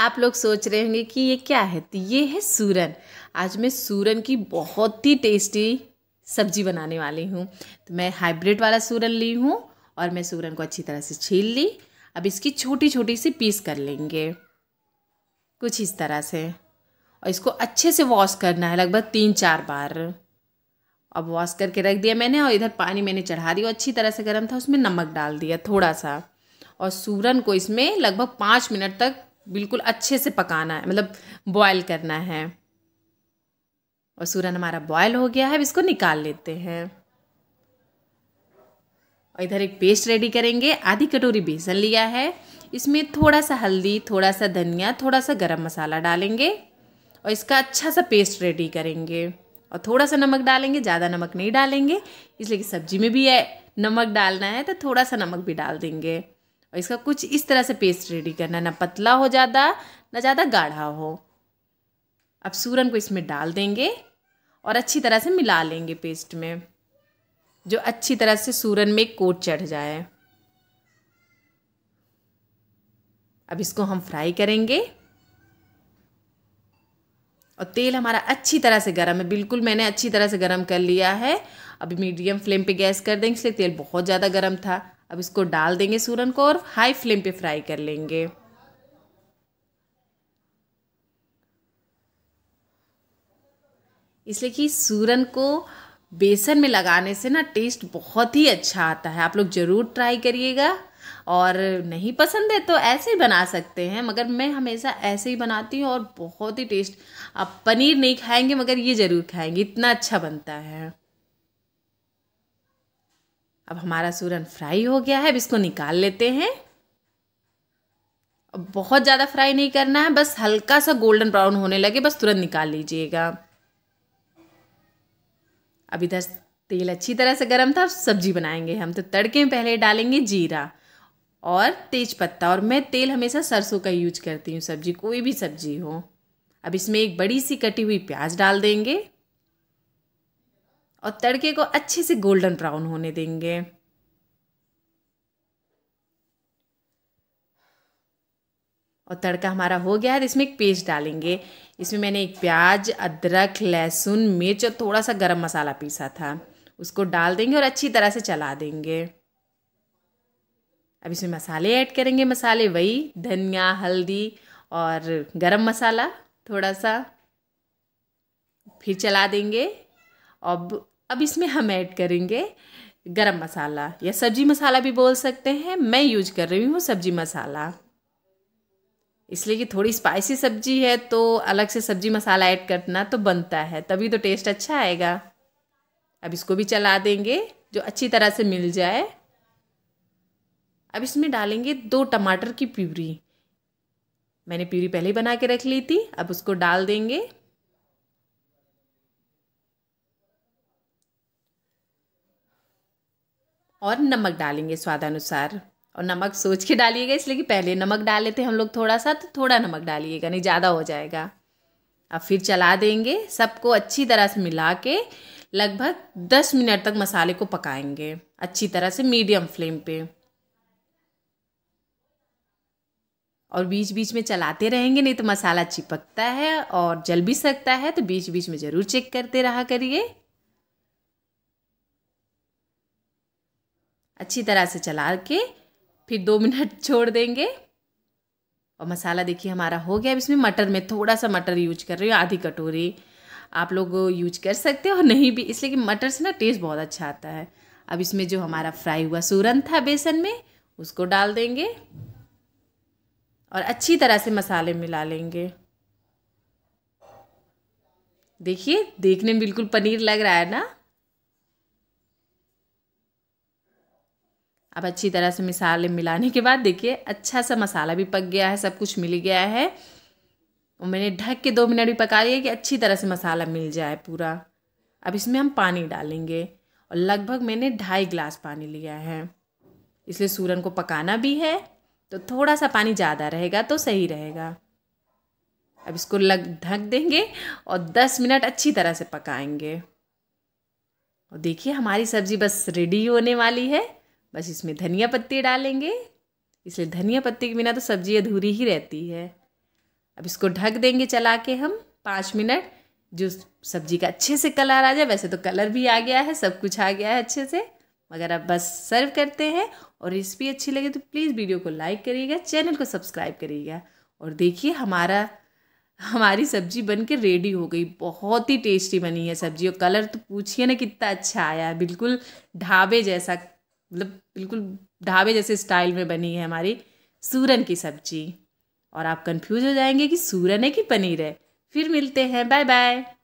आप लोग सोच रहे होंगे कि ये क्या है तो ये है सूरन आज मैं सूरन की बहुत ही टेस्टी सब्जी बनाने वाली हूँ तो मैं हाइब्रिड वाला सूरन ली हूँ और मैं सूरन को अच्छी तरह से छील ली अब इसकी छोटी छोटी सी पीस कर लेंगे कुछ इस तरह से और इसको अच्छे से वॉश करना है लगभग तीन चार बार अब वॉश करके रख दिया मैंने और इधर पानी मैंने चढ़ा दिया अच्छी तरह से गर्म था उसमें नमक डाल दिया थोड़ा सा और सूरन को इसमें लगभग पाँच मिनट तक बिल्कुल अच्छे से पकाना है मतलब बॉयल करना है और सूरन हमारा बॉयल हो गया है अब इसको निकाल लेते हैं और इधर एक पेस्ट रेडी करेंगे आधी कटोरी बेसन लिया है इसमें थोड़ा सा हल्दी थोड़ा सा धनिया थोड़ा सा गरम मसाला डालेंगे और इसका अच्छा सा पेस्ट रेडी करेंगे और थोड़ा सा नमक डालेंगे ज़्यादा नमक नहीं डालेंगे इसलिए कि सब्जी में भी है नमक डालना है तो थोड़ा सा नमक भी डाल देंगे और इसका कुछ इस तरह से पेस्ट रेडी करना ना पतला हो ज़्यादा ना ज़्यादा गाढ़ा हो अब सूरन को इसमें डाल देंगे और अच्छी तरह से मिला लेंगे पेस्ट में जो अच्छी तरह से सूरन में कोट चढ़ जाए अब इसको हम फ्राई करेंगे और तेल हमारा अच्छी तरह से गर्म है बिल्कुल मैंने अच्छी तरह से गर्म कर लिया है अभी मीडियम फ्लेम पे गैस कर देंगे इसलिए तेल बहुत ज़्यादा गर्म था अब इसको डाल देंगे सूरन को और हाई फ्लेम पे फ्राई कर लेंगे इसलिए कि सूरन को बेसन में लगाने से ना टेस्ट बहुत ही अच्छा आता है आप लोग ज़रूर ट्राई करिएगा और नहीं पसंद है तो ऐसे ही बना सकते हैं मगर मैं हमेशा ऐसे ही बनाती हूँ और बहुत ही टेस्ट आप पनीर नहीं खाएंगे मगर ये ज़रूर खाएंगे इतना अच्छा बनता है अब हमारा सूरन फ्राई हो गया है अब इसको निकाल लेते हैं अब बहुत ज़्यादा फ्राई नहीं करना है बस हल्का सा गोल्डन ब्राउन होने लगे बस तुरंत निकाल लीजिएगा अब इधर तेल अच्छी तरह से गर्म था सब्जी बनाएंगे हम तो तड़के में पहले डालेंगे जीरा और तेज पत्ता और मैं तेल हमेशा सरसों का यूज करती हूँ सब्जी कोई भी सब्जी हो अब इसमें एक बड़ी सी कटी हुई प्याज डाल देंगे और तड़के को अच्छे से गोल्डन ब्राउन होने देंगे और तड़का हमारा हो गया है इसमें एक पेस्ट डालेंगे इसमें मैंने एक प्याज अदरक लहसुन मिर्च और थोड़ा सा गरम मसाला पीसा था उसको डाल देंगे और अच्छी तरह से चला देंगे अब इसमें मसाले ऐड करेंगे मसाले वही धनिया हल्दी और गरम मसाला थोड़ा सा फिर चला देंगे अब अब इसमें हम ऐड करेंगे गरम मसाला या सब्जी मसाला भी बोल सकते हैं मैं यूज कर रही हूँ सब्जी मसाला इसलिए कि थोड़ी स्पाइसी सब्जी है तो अलग से सब्जी मसाला ऐड करना तो बनता है तभी तो टेस्ट अच्छा आएगा अब इसको भी चला देंगे जो अच्छी तरह से मिल जाए अब इसमें डालेंगे दो टमाटर की प्यूरी मैंने प्यूरी पहले ही बना के रख ली थी अब उसको डाल देंगे और नमक डालेंगे स्वादानुसार और नमक सोच के डालिएगा इसलिए कि पहले नमक डाल लेते हम लोग थोड़ा सा तो थोड़ा नमक डालिएगा नहीं ज़्यादा हो जाएगा अब फिर चला देंगे सबको अच्छी तरह से मिला के लगभग दस मिनट तक मसाले को पकाएंगे अच्छी तरह से मीडियम फ्लेम पे और बीच बीच में चलाते रहेंगे नहीं तो मसाला चिपकता है और जल भी सकता है तो बीच बीच में ज़रूर चेक करते रहा करिए अच्छी तरह से चला के फिर दो मिनट छोड़ देंगे और मसाला देखिए हमारा हो गया अब इसमें मटर में थोड़ा सा मटर यूज कर रही हूँ आधी कटोरी आप लोग यूज कर सकते हो और नहीं भी इसलिए कि मटर से ना टेस्ट बहुत अच्छा आता है अब इसमें जो हमारा फ्राई हुआ सूरन था बेसन में उसको डाल देंगे और अच्छी तरह से मसाले मिला लेंगे देखिए देखने में बिल्कुल पनीर लग रहा है ना अब अच्छी तरह से मिसाले मिलाने के बाद देखिए अच्छा सा मसाला भी पक गया है सब कुछ मिल गया है मैंने ढक के दो मिनट भी पका लिया कि अच्छी तरह से मसाला मिल जाए पूरा अब इसमें हम पानी डालेंगे और लगभग मैंने ढाई गिलास पानी लिया है इसलिए सूरन को पकाना भी है तो थोड़ा सा पानी ज़्यादा रहेगा तो सही रहेगा अब इसको लग ढक देंगे और दस मिनट अच्छी तरह से पकाएंगे और देखिए हमारी सब्ज़ी बस रेडी होने वाली है बस इसमें धनिया पत्ती डालेंगे इसलिए धनिया पत्ते के बिना तो सब्जी अधूरी ही रहती है अब इसको ढक देंगे चला के हम पाँच मिनट जो सब्जी का अच्छे से कलर आ जाए वैसे तो कलर भी आ गया है सब कुछ आ गया है अच्छे से मगर अब बस सर्व करते हैं और रेसिपी अच्छी लगे तो प्लीज़ वीडियो को लाइक करिएगा चैनल को सब्सक्राइब करिएगा और देखिए हमारा हमारी सब्जी बन के रेडी हो गई बहुत ही टेस्टी बनी है सब्जी और कलर तो पूछिए ना कितना अच्छा आया बिल्कुल ढाबे जैसा मतलब बिल्कुल ढाबे जैसे स्टाइल में बनी है हमारी सूरन की सब्जी और आप कंफ्यूज हो जाएंगे कि सूरन है कि पनीर है फिर मिलते हैं बाय बाय